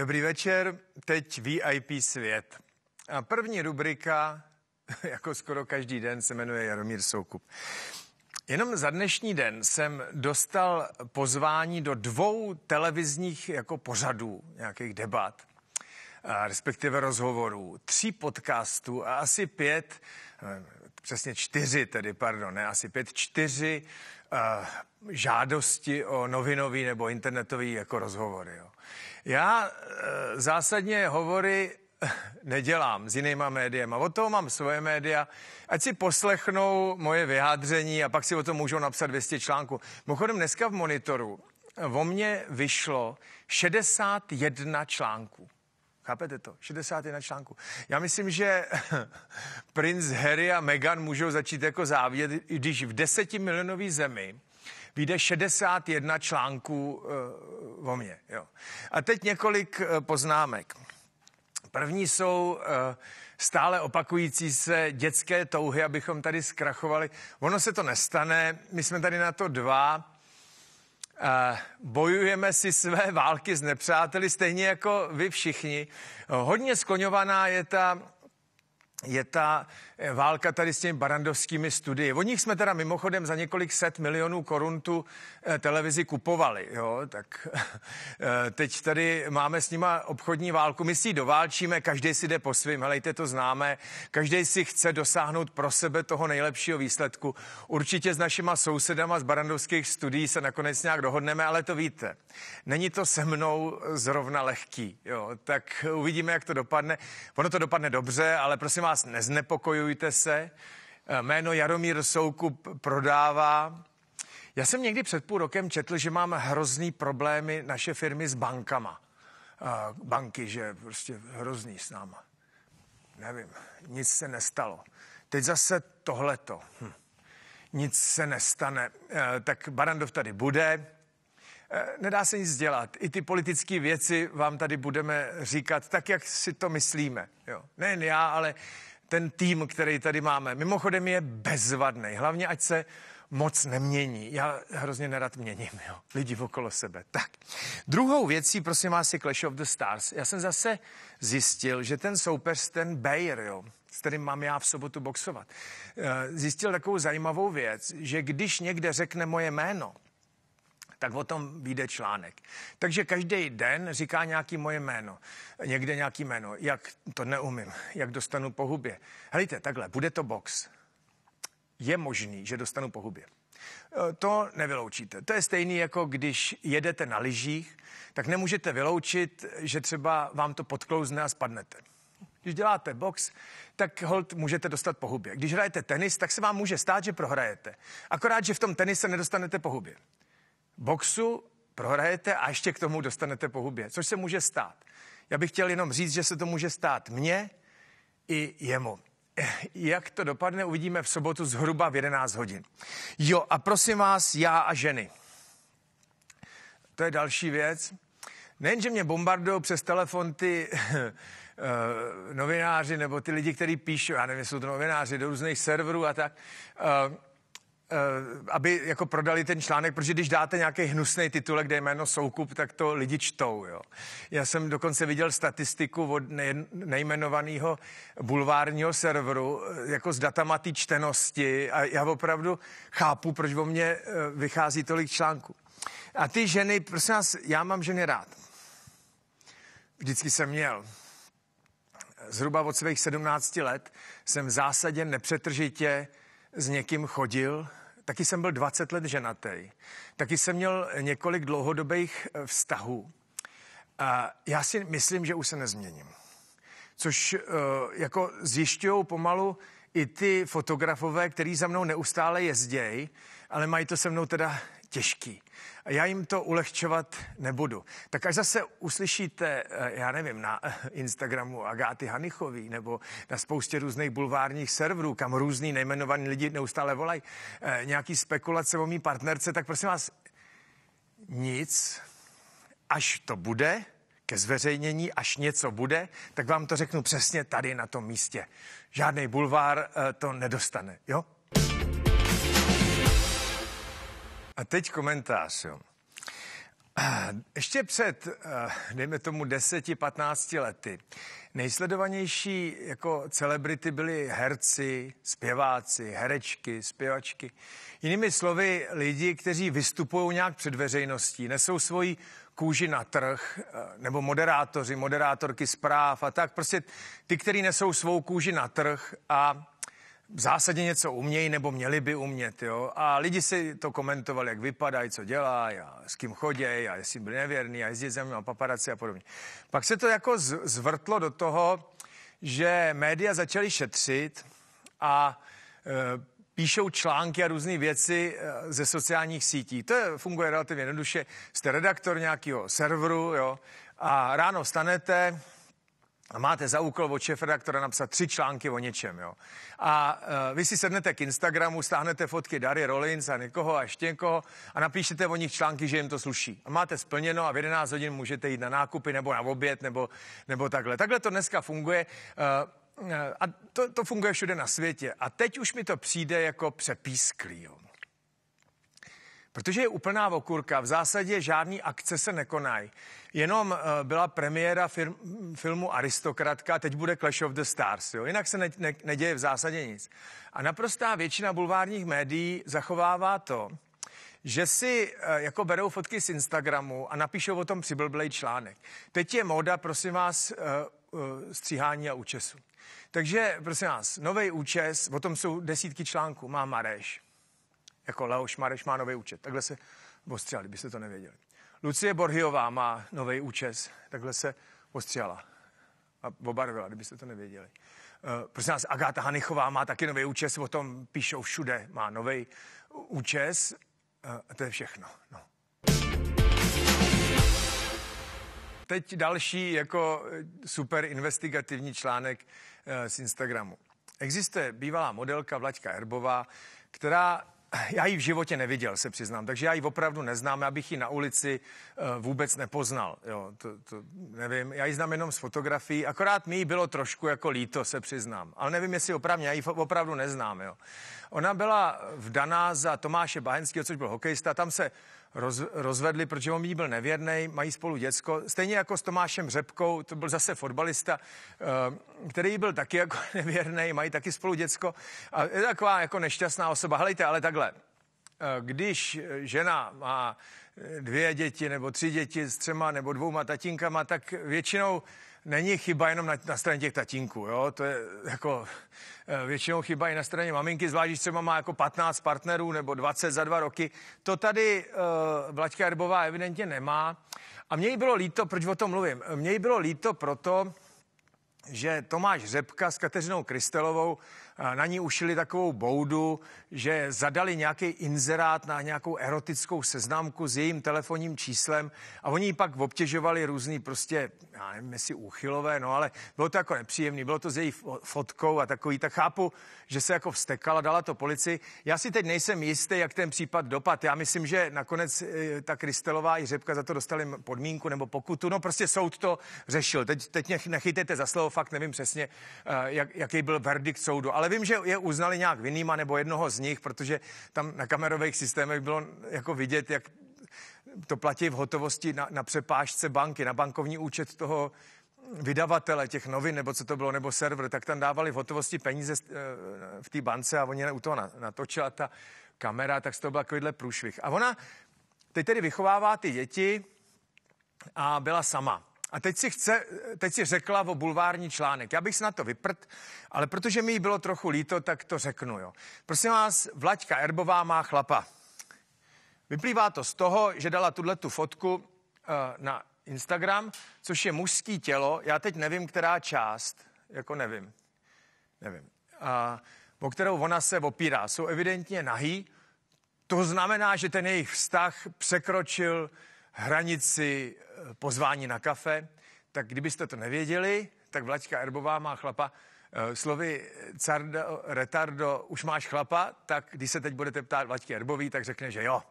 Dobrý večer, teď VIP svět. A první rubrika, jako skoro každý den, se jmenuje Jaromír Soukup. Jenom za dnešní den jsem dostal pozvání do dvou televizních jako pořadů, nějakých debat, respektive rozhovorů, tří podcastů a asi pět, eh, přesně čtyři tedy, pardon, ne asi pět, čtyři Eh, žádosti o novinový nebo internetový jako rozhovory. Jo. Já eh, zásadně hovory nedělám s jinýma médiem. A od toho mám svoje média. Ať si poslechnou moje vyjádření a pak si o tom můžou napsat 200 článků. Mimochodem dneska v monitoru eh, o mně vyšlo 61 článků. Chápete to? 61 článku. Já myslím, že princ Harry a Meghan můžou začít jako závět, když v desetimilionové zemi vyjde 61 článků uh, o mně. Jo. A teď několik uh, poznámek. První jsou uh, stále opakující se dětské touhy, abychom tady zkrachovali. Ono se to nestane, my jsme tady na to dva bojujeme si své války s nepřáteli, stejně jako vy všichni. Hodně skoňovaná je ta, je ta Eh, válka tady s těmi barandovskými studii. O nich jsme teda mimochodem za několik set milionů korun tu eh, televizi kupovali. Jo? Tak eh, teď tady máme s nima obchodní válku, my si ji doválčíme, každý si jde po svým, helejte, to známe, každý si chce dosáhnout pro sebe toho nejlepšího výsledku. Určitě s našima sousedama z barandovských studií se nakonec nějak dohodneme, ale to víte. Není to se mnou zrovna lehký, jo? tak uvidíme, jak to dopadne. Ono to dopadne dobře, ale prosím vás, neznepokojujte registrujte se. Eh, jméno Jaromír Soukup prodává. Já jsem někdy před půl rokem četl, že mám hrozný problémy naše firmy s bankama. Eh, banky, že prostě hrozný s náma. Nevím, nic se nestalo. Teď zase tohleto. Hm. Nic se nestane. Eh, tak Barandov tady bude. Nedá se nic dělat. I ty politické věci vám tady budeme říkat tak, jak si to myslíme. Jo. Nejen já, ale ten tým, který tady máme. Mimochodem je bezvadný, hlavně ať se moc nemění. Já hrozně nerad měním, jo, lidi okolo sebe. Tak, druhou věcí, prosím vás, je Clash of the Stars. Já jsem zase zjistil, že ten soupeř, ten Bayer, jo, s kterým mám já v sobotu boxovat, eh, zjistil takovou zajímavou věc, že když někde řekne moje jméno, tak o tom vyjde článek. Takže každý den říká nějaký moje jméno, někde nějaký jméno, jak to neumím, jak dostanu po hubě. Helejte, takhle, bude to box. Je možný, že dostanu po hubě. E, to nevyloučíte. To je stejný jako když jedete na lyžích, tak nemůžete vyloučit, že třeba vám to podklouzne a spadnete. Když děláte box, tak hold můžete dostat po hubě. Když hrajete tenis, tak se vám může stát, že prohrajete. Akorát, že v tom tenise nedostanete po hubě boxu prohrajete a ještě k tomu dostanete po hubě, což se může stát. Já bych chtěl jenom říct, že se to může stát mně i jemu. Eh, jak to dopadne, uvidíme v sobotu zhruba v 11 hodin. Jo, a prosím vás, já a ženy. To je další věc. Nejenže mě bombardují přes telefon ty eh, novináři nebo ty lidi, kteří píšou, já nevím, jsou to novináři do různých serverů a tak, eh, Eh, aby jako prodali ten článek, protože když dáte nějaký hnusný titulek, kde je jméno Soukup, tak to lidi čtou. Jo. Já jsem dokonce viděl statistiku od nejmenovaného bulvárního serveru eh, jako s datama té čtenosti a já opravdu chápu, proč o mně eh, vychází tolik článků. A ty ženy, prosím vás, já mám ženy rád. Vždycky jsem měl. Zhruba od svých 17 let jsem v zásadě nepřetržitě s někým chodil, taky jsem byl 20 let ženatý, taky jsem měl několik dlouhodobých eh, vztahů. A já si myslím, že už se nezměním. Což eh, jako zjišťují pomalu i ty fotografové, který za mnou neustále jezdějí, ale mají to se mnou teda těžký. Já jim to ulehčovat nebudu. Tak až zase uslyšíte, eh, já nevím, na Instagramu Agáty Hanichový nebo na spoustě různých bulvárních serverů, kam různý nejmenovaní lidi neustále volají, eh, nějaký spekulace o mý partnerce, tak prosím vás, nic, až to bude, ke zveřejnění, až něco bude, tak vám to řeknu přesně tady na tom místě. Žádný bulvár eh, to nedostane, jo? A teď komentář, jo. Ještě před, eh, dejme tomu, 10-15 lety, nejsledovanější jako celebrity byli herci, zpěváci, herečky, zpěvačky. Jinými slovy, lidi, kteří vystupují nějak před veřejností, nesou svoji kůži na trh, eh, nebo moderátoři, moderátorky zpráv a tak, prostě ty, kteří nesou svou kůži na trh a zásadně něco umějí nebo měli by umět. Jo? A lidi si to komentovali, jak vypadají, co dělá, a s kým chodějí a jestli byli nevěrný a jezdí země a paparaci a podobně. Pak se to jako zvrtlo do toho, že média začaly šetřit a e, píšou články a různé věci e, ze sociálních sítí. To je, funguje relativně jednoduše. Jste redaktor nějakého serveru jo? a ráno vstanete, a máte za úkol od která napsat tři články o něčem. Jo. A uh, vy si sednete k Instagramu, stáhnete fotky Dary Rollins a někoho a ještě někoho a napíšete o nich články, že jim to sluší. A máte splněno a v 11 hodin můžete jít na nákupy nebo na oběd nebo, nebo takhle. Takhle to dneska funguje. Uh, a to, to funguje všude na světě. A teď už mi to přijde jako přepísklý. Jo. Protože je úplná okurka, v zásadě žádný akce se nekonají. Jenom eh, byla premiéra firm, filmu Aristokratka, teď bude Clash of the Stars, jo? jinak se ne, ne, neděje v zásadě nic. A naprostá většina bulvárních médií zachovává to, že si eh, jako berou fotky z Instagramu a napíšou o tom přiblblej článek. Teď je móda, prosím vás, eh, stříhání a účesu. Takže, prosím vás, nový účes, o tom jsou desítky článků, má Mareš jako Leoš Mareš má nový účet. Takhle se ostřihali, byste to nevěděli. Lucie Borhiová má nový účes, takhle se ostřihla a obarvila, kdybyste to nevěděli. Uh, prosím nás, Agáta Hanichová má taky nový účes, o tom píšou všude, má nový účes uh, eh, a to je všechno. No. Teď další jako eh, super investigativní článek uh, z Instagramu. Existuje bývalá modelka Vlaďka Herbová, která já ji v životě neviděl, se přiznám, takže já ji opravdu neznám, abych bych ji na ulici eh, vůbec nepoznal, jo, to, to nevím, já ji znám jenom z fotografií, akorát mi ji bylo trošku jako líto, se přiznám, ale nevím, jestli opravdu, já ji opravdu neznám, jo. Ona byla vdaná za Tomáše Bahenského, což byl hokejista, tam se roz, rozvedli, protože on byl nevěrný, mají spolu děcko. Stejně jako s Tomášem Řepkou, to byl zase fotbalista, eh, který byl taky jako nevěrný, mají taky spolu děcko. A je taková jako nešťastná osoba. Helejte, ale takhle, eh, když žena má dvě děti nebo tři děti s třema nebo dvouma tatínkama, tak většinou není chyba jenom na, na straně těch tatínků, jo? to je jako eh, většinou chyba i na straně maminky, zvlášť když třeba má jako 15 partnerů nebo 20 za dva roky. To tady uh, Vlaďka Erbová evidentně nemá. A mně bylo líto, proč o tom mluvím? Mně bylo líto proto, že Tomáš Řepka s Kateřinou Kristelovou na ní ušili takovou boudu, že zadali nějaký inzerát na nějakou erotickou seznamku s jejím telefonním číslem a oni ji pak obtěžovali různý prostě, já nevím, jestli úchylové, no ale bylo to jako nepříjemný, bylo to s její fotkou a takový, tak chápu, že se jako vstekala, dala to policii. Já si teď nejsem jistý, jak ten případ dopad. Já myslím, že nakonec eh, ta Kristelová i Řepka za to dostali podmínku nebo pokutu, no prostě soud to řešil. Teď, teď nechytejte za slovo, fakt nevím přesně, eh, jak, jaký byl verdikt soudu, ale vím, že je uznali nějak vinnýma nebo jednoho z nich, protože tam na kamerových systémech bylo jako vidět, jak to platí v hotovosti na, na přepážce banky, na bankovní účet toho vydavatele těch novin, nebo co to bylo, nebo server, tak tam dávali v hotovosti peníze eh, v té bance a oni u toho natočila ta kamera, tak z toho byl takovýhle průšvih. A ona teď tedy vychovává ty děti a byla sama. A teď si, chce, teď si řekla o bulvární článek. Já bych se na to vyprt, ale protože mi jí bylo trochu líto, tak to řeknu. Jo. Prosím vás, Vlaďka Erbová má chlapa. Vyplývá to z toho, že dala tuhle tu fotku uh, na Instagram, což je mužský tělo. Já teď nevím, která část, jako nevím, nevím, a, o kterou ona se opírá. Jsou evidentně nahý. To znamená, že ten jejich vztah překročil hranici eh, pozvání na kafe, tak kdybyste to nevěděli, tak Vlačka Erbová má chlapa, eh, slovy eh, cardo, retardo, už máš chlapa, tak když se teď budete ptát Vlačky Erbový, tak řekne, že jo.